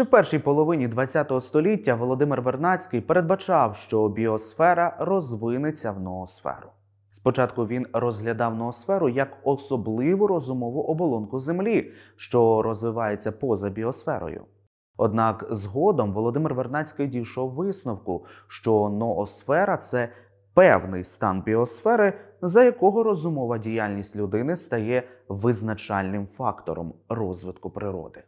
Ще в першій половині ХХ століття Володимир Вернацький передбачав, що біосфера розвинеться в ноосферу. Спочатку він розглядав ноосферу як особливу розумову оболонку Землі, що розвивається поза біосферою. Однак згодом Володимир Вернацький дійшов висновку, що ноосфера це певний стан біосфери, за якого розумова діяльність людини стає визначальним фактором розвитку природи.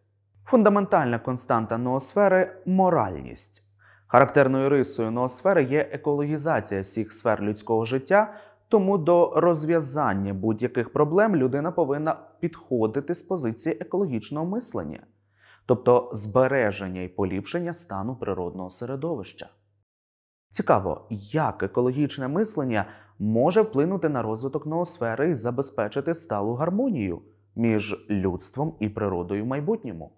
Фундаментальна константа ноосфери моральність. Характерною рисою ноосфери є екологізація всіх сфер людського життя, тому до розв'язання будь-яких проблем людина повинна підходити з позиції екологічного мислення, тобто збереження і поліпшення стану природного середовища. Цікаво, як екологічне мислення може вплинути на розвиток ноосфери і забезпечити сталу гармонію між людством і природою в майбутньому.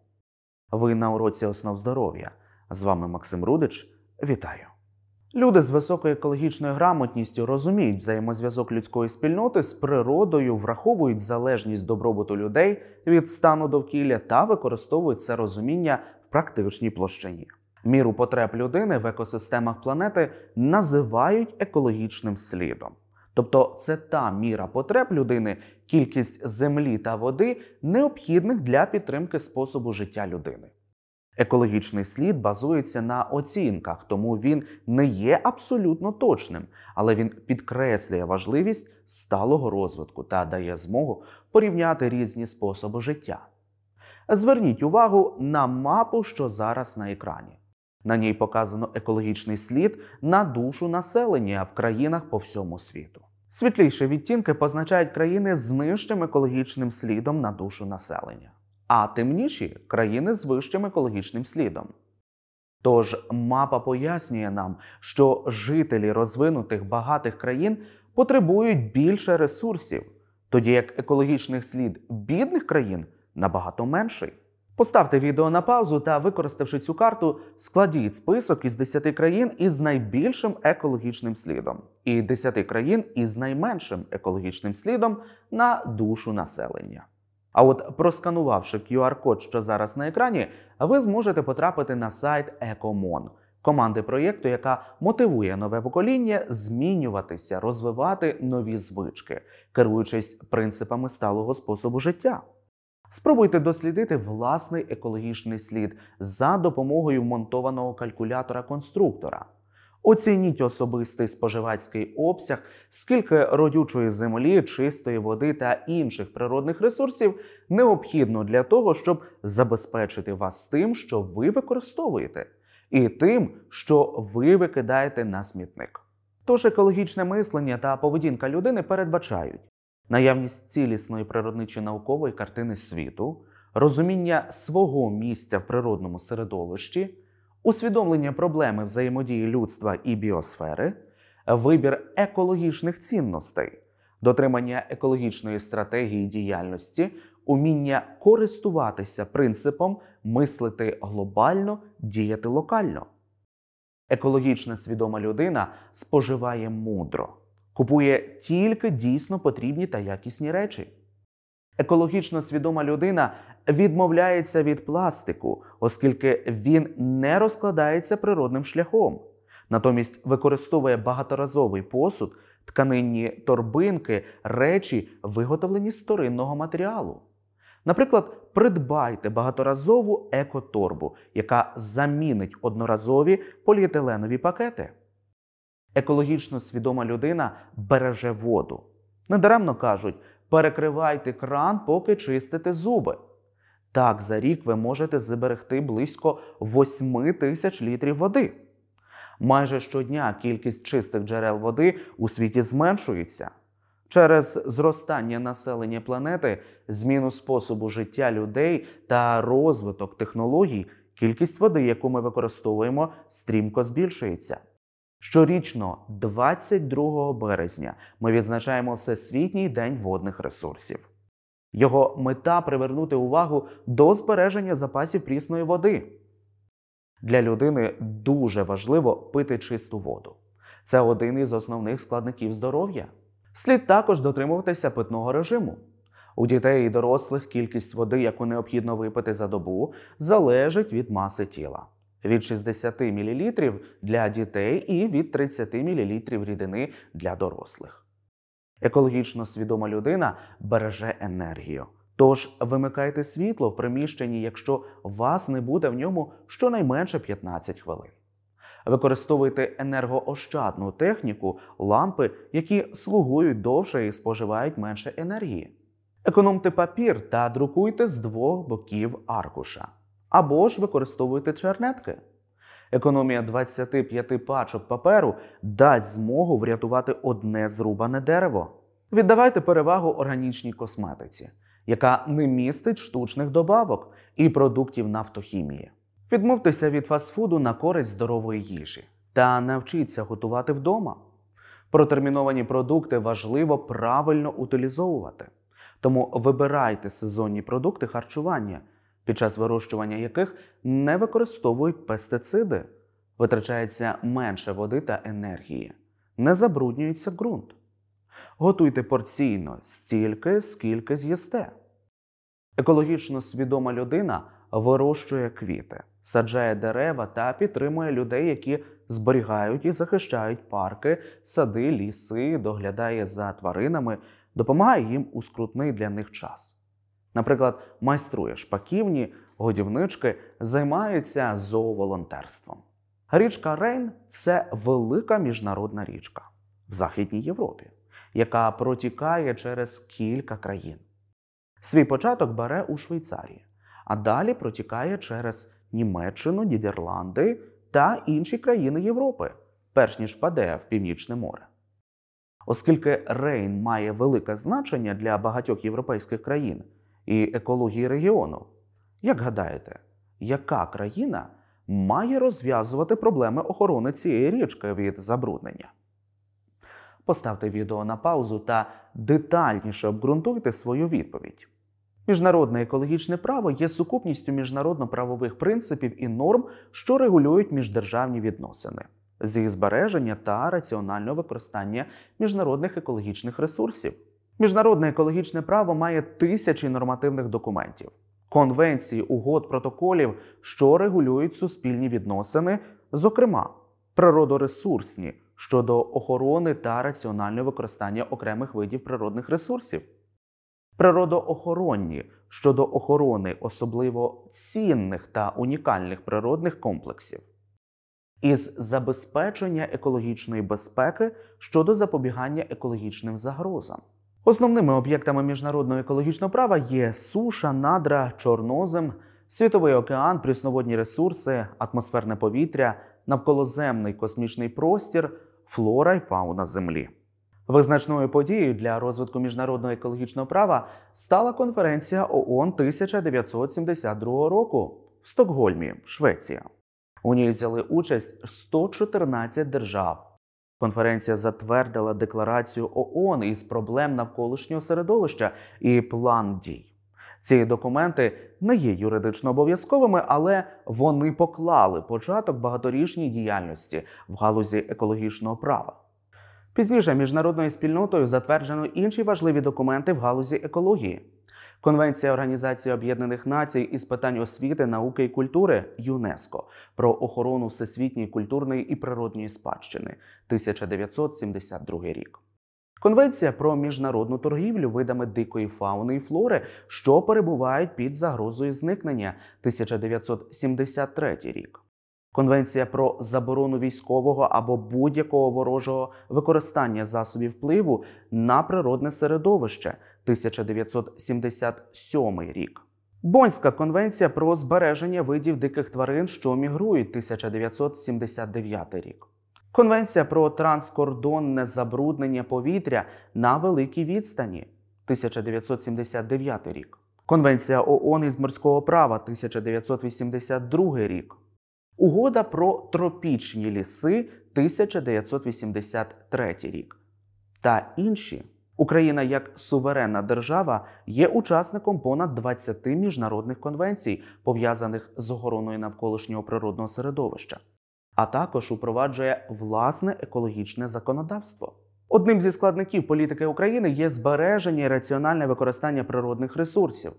Ви на уроці основ здоров'я. З вами Максим Рудич. Вітаю! Люди з високою екологічною грамотністю розуміють взаємозв'язок людської спільноти з природою, враховують залежність добробуту людей від стану довкілля та використовують це розуміння в практичній площині. Міру потреб людини в екосистемах планети називають екологічним слідом. Тобто це та міра потреб людини, кількість землі та води, необхідних для підтримки способу життя людини. Екологічний слід базується на оцінках, тому він не є абсолютно точним, але він підкреслює важливість сталого розвитку та дає змогу порівняти різні способи життя. Зверніть увагу на мапу, що зараз на екрані. На ній показано екологічний слід на душу населення в країнах по всьому світу. Світліші відтінки позначають країни з нижчим екологічним слідом на душу населення, а темніші країни з вищим екологічним слідом. Тож мапа пояснює нам, що жителі розвинутих багатих країн потребують більше ресурсів, тоді як екологічний слід бідних країн набагато менший. Поставте відео на паузу та, використавши цю карту, складіть список із 10 країн із найбільшим екологічним слідом і 10 країн із найменшим екологічним слідом на душу населення. А от просканувавши QR-код, що зараз на екрані, ви зможете потрапити на сайт Екомон команди проєкту, яка мотивує нове покоління змінюватися, розвивати нові звички, керуючись принципами сталого способу життя. Спробуйте дослідити власний екологічний слід за допомогою монтованого калькулятора конструктора. Оцініть особистий споживацький обсяг, скільки родючої землі, чистої води та інших природних ресурсів необхідно для того, щоб забезпечити вас тим, що ви використовуєте, і тим, що ви викидаєте на смітник. Тож екологічне мислення та поведінка людини передбачають, наявність цілісної природничо наукової картини світу, розуміння свого місця в природному середовищі, усвідомлення проблеми взаємодії людства і біосфери, вибір екологічних цінностей, дотримання екологічної стратегії діяльності, уміння користуватися принципом мислити глобально, діяти локально. Екологічна свідома людина споживає мудро купує тільки дійсно потрібні та якісні речі. Екологічно свідома людина відмовляється від пластику, оскільки він не розкладається природним шляхом, натомість використовує багаторазовий посуд, тканинні торбинки, речі, виготовлені з торинного матеріалу. Наприклад, придбайте багаторазову екоторбу, яка замінить одноразові поліетиленові пакети. Екологічно свідома людина береже воду. Недаремно кажуть, перекривайте кран, поки чистите зуби. Так, за рік ви можете зберегти близько 8 тисяч літрів води. Майже щодня кількість чистих джерел води у світі зменшується. Через зростання населення планети, зміну способу життя людей та розвиток технологій, кількість води, яку ми використовуємо, стрімко збільшується. Щорічно, 22 березня, ми відзначаємо Всесвітній день водних ресурсів. Його мета привернути увагу до збереження запасів прісної води. Для людини дуже важливо пити чисту воду. Це один із основних складників здоров'я. Слід також дотримуватися питного режиму. У дітей і дорослих кількість води, яку необхідно випити за добу, залежить від маси тіла від 60 мл для дітей і від 30 мл рідини для дорослих. Екологічно свідома людина береже енергію. Тож вимикайте світло в приміщенні, якщо вас не буде в ньому щонайменше 15 хвилин. Використовуйте енергоощадну техніку, лампи, які слугують довше і споживають менше енергії. Економте папір та друкуйте з двох боків аркуша або ж використовуйте чернетки. Економія 25 пачок паперу дасть змогу врятувати одне зрубане дерево. Віддавайте перевагу органічній косметиці, яка не містить штучних добавок і продуктів нафтохімії. Відмовтеся від фастфуду на користь здорової їжі та навчіться готувати вдома. Протерміновані продукти важливо правильно утилізовувати, тому вибирайте сезонні продукти харчування під час вирощування яких не використовують пестициди, витрачається менше води та енергії, не забруднюється ґрунт. Готуйте порційно стільки, скільки з'їсте. Екологічно свідома людина вирощує квіти, саджає дерева та підтримує людей, які зберігають і захищають парки, сади, ліси, доглядає за тваринами, допомагає їм у скрутний для них час. Наприклад, майструє шпаківні, годівнички займаються зооволонтерством. Річка Рейн це велика міжнародна річка в Західній Європі, яка протікає через кілька країн. Свій початок бере у Швейцарії, а далі протікає через Німеччину, Нідерланди та інші країни Європи, перш ніж впаде в Північне море. Оскільки Рейн має велике значення для багатьох європейських країн, і екології регіону. Як гадаєте, яка країна має розв'язувати проблеми охорони цієї річки від забруднення? Поставте відео на паузу та детальніше обґрунтуйте свою відповідь. Міжнародне екологічне право є сукупністю міжнародно-правових принципів і норм, що регулюють міждержавні відносини з їх збереження та раціонального використання міжнародних екологічних ресурсів. Міжнародне екологічне право має тисячі нормативних документів, конвенцій, угод, протоколів, що регулюють суспільні відносини, зокрема природоресурсні щодо охорони та раціонального використання окремих видів природних ресурсів, природоохоронні щодо охорони особливо цінних та унікальних природних комплексів. Із забезпечення екологічної безпеки щодо запобігання екологічним загрозам. Основними об'єктами міжнародного екологічного права є суша, надра, чорнозем, світовий океан, прісноводні ресурси, атмосферне повітря, навколоземний космічний простір, флора й фауна Землі. Визначною подією для розвитку міжнародного екологічного права стала конференція ООН 1972 року в Стокгольмі, Швеція. У ній взяли участь 114 держав. Конференція затвердила декларацію ООН із проблем навколишнього середовища і план дій. Ці документи не є юридично обов'язковими, але вони поклали початок багаторічній діяльності в галузі екологічного права. Пізніше міжнародною спільнотою затверджено інші важливі документи в галузі екології. Конвенція Організації Об'єднаних Націй із питань освіти, науки і культури ЮНЕСКО про охорону всесвітньої культурної і природної спадщини 1972 рік. Конвенція про міжнародну торгівлю видами дикої фауни і флори, що перебувають під загрозою зникнення 1973 рік. Конвенція про заборону військового або будь-якого ворожого використання засобів впливу на природне середовище 1977 рік. Бонська конвенція про збереження видів диких тварин, що мігрують 1979 рік. Конвенція про транскордонне забруднення повітря на великій відстані 1979 рік. Конвенція ООН із морського права 1982 рік. Угода про тропічні ліси 1983 рік та інші. Україна як суверенна держава є учасником понад 20 міжнародних конвенцій, пов'язаних з охороною навколишнього природного середовища, а також упроваджує власне екологічне законодавство. Одним зі складників політики України є збереження і раціональне використання природних ресурсів,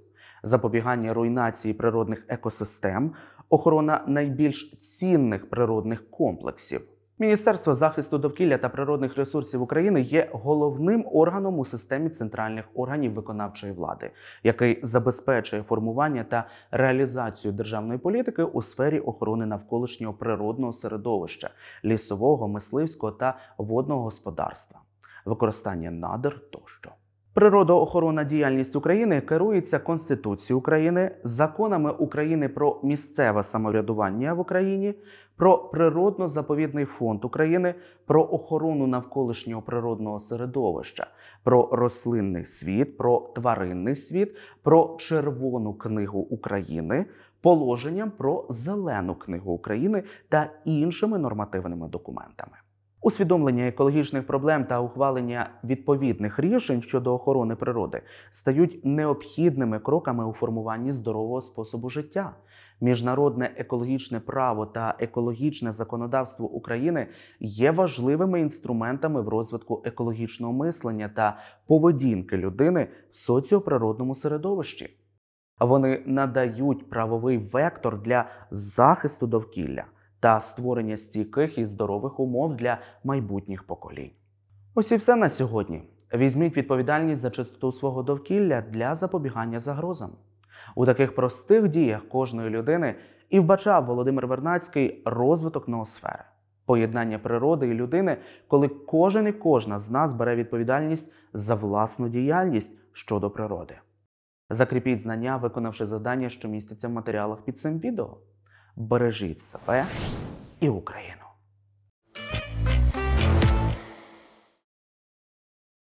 запобігання руйнації природних екосистем, охорона найбільш цінних природних комплексів. Міністерство захисту довкілля та природних ресурсів України є головним органом у системі центральних органів виконавчої влади, який забезпечує формування та реалізацію державної політики у сфері охорони навколишнього природного середовища, лісового, мисливського та водного господарства, використання надр тощо. Природоохоронна діяльність України керується Конституцією України, законами України про місцеве самоврядування в Україні, про природно-заповідний фонд України, про охорону навколишнього природного середовища, про рослинний світ, про тваринний світ, про червону книгу України, положенням про зелену книгу України та іншими нормативними документами. Усвідомлення екологічних проблем та ухвалення відповідних рішень щодо охорони природи стають необхідними кроками у формуванні здорового способу життя. Міжнародне екологічне право та екологічне законодавство України є важливими інструментами в розвитку екологічного мислення та поведінки людини в соціоприродному середовищі. Вони надають правовий вектор для захисту довкілля та створення стійких і здорових умов для майбутніх поколінь. Ось і все на сьогодні. Візьміть відповідальність за чистоту свого довкілля для запобігання загрозам. У таких простих діях кожної людини і вбачав Володимир Вернацький розвиток ноосфери, поєднання природи і людини, коли кожен і кожна з нас бере відповідальність за власну діяльність щодо природи. Закріпіть знання, виконавши завдання, що містяться в матеріалах під цим відео. Бережіть себе і Україну.